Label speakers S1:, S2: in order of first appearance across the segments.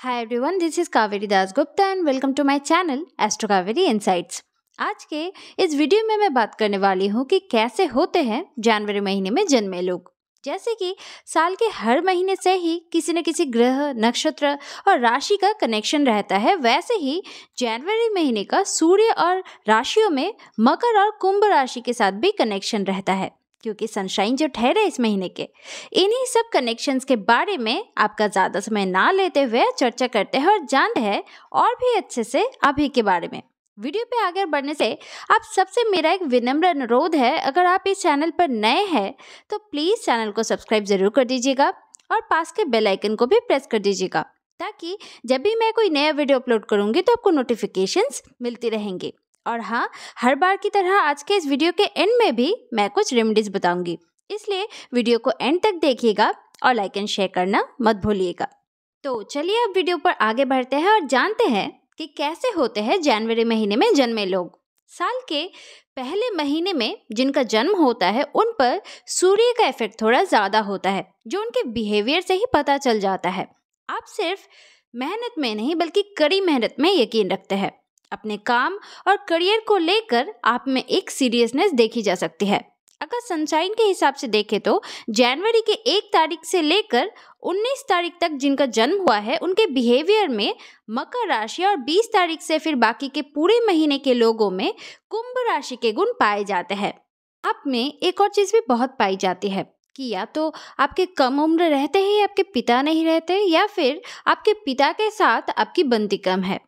S1: hi everyone this is Kaveri Das Gupta and welcome to my channel astro Kaveri insights आज के इस video में मैं बात करने वाली हूँ कि कैसे होते हैं जनवरी महीने में जन्मे लोग जैसे कि साल के हर महीने से ही किसी न किसी ग्रह नक्षत्र और राशि का कनेक्शन रहता है वैसे ही जनवरी महीने का सूर्य और राशियों में मकर और कुंभ राशि के साथ भी कनेक्शन रहता है क्योंकि सनशाइन जो ठहरे इस महीने के इन्हीं सब कनेक्शंस के बारे में आपका ज़्यादा समय ना लेते हुए चर्चा करते हैं और जानते हैं और भी अच्छे से अभी के बारे में वीडियो पे आगे बढ़ने से आप सबसे मेरा एक विनम्र अनुरोध है अगर आप इस चैनल पर नए हैं तो प्लीज़ चैनल को सब्सक्राइब ज़रूर कर दीजिएगा और पास के बेल आइकन को भी प्रेस कर दीजिएगा ताकि जब भी मैं कोई नया वीडियो अपलोड करूँगी तो आपको नोटिफिकेशंस मिलती रहेंगी और हाँ हर बार की तरह आज के इस वीडियो के एंड में भी मैं कुछ रेमेडीज़ बताऊंगी इसलिए वीडियो को एंड तक देखिएगा और लाइक एंड शेयर करना मत भूलिएगा तो चलिए अब वीडियो पर आगे बढ़ते हैं और जानते हैं कि कैसे होते हैं जनवरी महीने में जन्मे लोग साल के पहले महीने में जिनका जन्म होता है उन पर सूर्य का इफेक्ट थोड़ा ज़्यादा होता है जो उनके बिहेवियर से ही पता चल जाता है आप सिर्फ मेहनत में नहीं बल्कि कड़ी मेहनत में यकीन रखते हैं अपने काम और करियर को लेकर आप में एक सीरियसनेस देखी जा सकती है अगर सनशाइन के हिसाब से देखें तो जनवरी के एक तारीख से लेकर 19 तारीख तक जिनका जन्म हुआ है उनके बिहेवियर में मकर राशि और 20 तारीख से फिर बाकी के पूरे महीने के लोगों में कुंभ राशि के गुण पाए जाते हैं आप में एक और चीज़ भी बहुत पाई जाती है कि या तो आपके कम उम्र रहते ही आपके पिता नहीं रहते या फिर आपके पिता के साथ आपकी बंदी कम है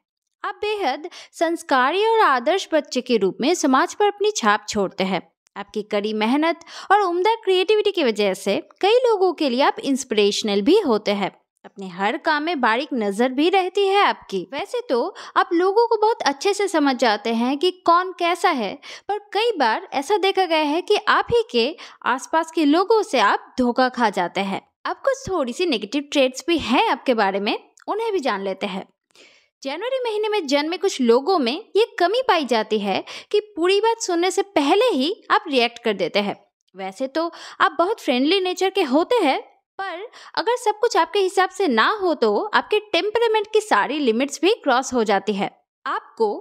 S1: आप बेहद संस्कारी और आदर्श बच्चे के रूप में समाज पर अपनी छाप छोड़ते हैं आपकी कड़ी मेहनत और उम्दा क्रिएटिविटी की वजह से कई लोगों के लिए आप इंस्पिरेशनल भी होते हैं अपने हर काम में बारीक नज़र भी रहती है आपकी वैसे तो आप लोगों को बहुत अच्छे से समझ जाते हैं कि कौन कैसा है पर कई बार ऐसा देखा गया है कि आप ही के आसपास के लोगों से आप धोखा खा जाते हैं कुछ थोड़ी सी नेगेटिव ट्रेड्स भी हैं आपके बारे में उन्हें भी जान लेते हैं जनवरी महीने में जन्मे कुछ लोगों में ये कमी पाई जाती है कि पूरी बात सुनने से पहले ही आप रिएक्ट कर देते हैं वैसे तो आप बहुत फ्रेंडली नेचर के होते हैं पर अगर सब कुछ आपके हिसाब से ना हो तो आपके टेम्परामेंट की सारी लिमिट्स भी क्रॉस हो जाती है आपको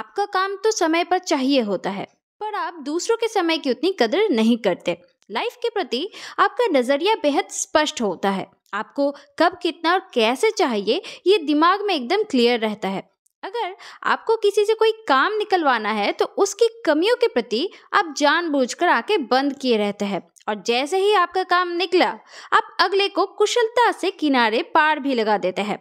S1: आपका काम तो समय पर चाहिए होता है पर आप दूसरों के समय की उतनी कदर नहीं करते लाइफ के प्रति आपका नज़रिया बेहद स्पष्ट होता है आपको कब कितना और कैसे चाहिए ये दिमाग में एकदम क्लियर रहता है अगर आपको किसी से कोई काम निकलवाना है तो उसकी कमियों के प्रति आप जानबूझकर आके बंद किए रहते हैं और जैसे ही आपका काम निकला आप अगले को कुशलता से किनारे पार भी लगा देते हैं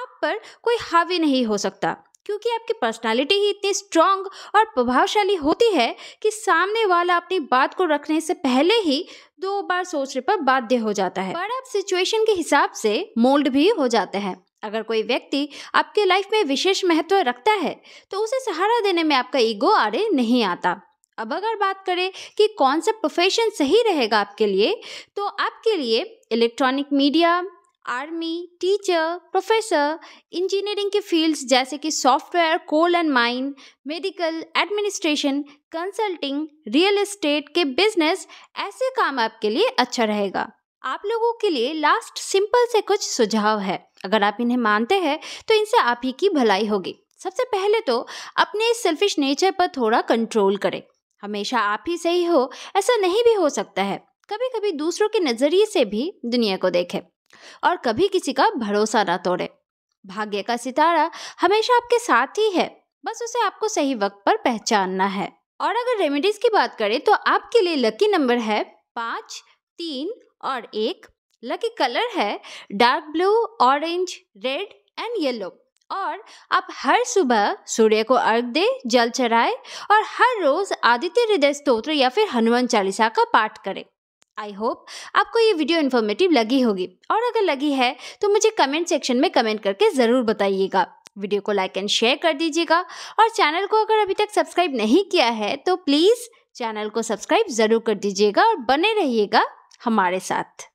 S1: आप पर कोई हावी नहीं हो सकता क्योंकि आपकी पर्सनालिटी ही इतनी स्ट्रांग और प्रभावशाली होती है कि सामने वाला अपनी बात को रखने से पहले ही दो बार सोचने पर बाध्य हो जाता है पर आप सिचुएशन के हिसाब से मोल्ड भी हो जाते हैं अगर कोई व्यक्ति आपके लाइफ में विशेष महत्व रखता है तो उसे सहारा देने में आपका ईगो आड़े नहीं आता अब अगर बात करें कि कौन सा प्रोफेशन सही रहेगा आपके लिए तो आपके लिए electronic media army teacher professor engineering के फील्ड्स जैसे कि software coal and mine medical administration consulting real estate के बिजनेस ऐसे काम आपके लिए अच्छा रहेगा आप लोगों के लिए लास्ट सिंपल से कुछ सुझाव है अगर आप इन्हें मानते हैं तो इनसे आप ही की भलाई होगी सबसे पहले तो अपने सेल्फिश नेचर पर थोड़ा कंट्रोल करें हमेशा आप ही सही हो ऐसा नहीं भी हो सकता है कभी कभी दूसरों के नज़रिए से भी दुनिया को देखें और कभी किसी का भरोसा ना तोड़े भाग्य का सितारा हमेशा आपके साथ ही है बस उसे आपको सही वक्त पर पहचानना है और अगर रेमेडीज की बात करें तो आपके लिए लकी नंबर है पाँच तीन और एक लकी कलर है dark blue orange red and yellow और आप हर सुबह सूर्य को अर्घ दे जल चढ़ाए और हर रोज आदित्य हृदय स्त्रोत्र या फिर हनुमान चालीसा का पाठ करें आई होप आपको ये वीडियो इन्फॉर्मेटिव लगी होगी और अगर लगी है तो मुझे कमेंट सेक्शन में कमेंट करके ज़रूर बताइएगा वीडियो को लाइक एंड शेयर कर दीजिएगा और चैनल को अगर अभी तक सब्सक्राइब नहीं किया है तो प्लीज़ चैनल को सब्सक्राइब ज़रूर कर दीजिएगा और बने रहिएगा हमारे साथ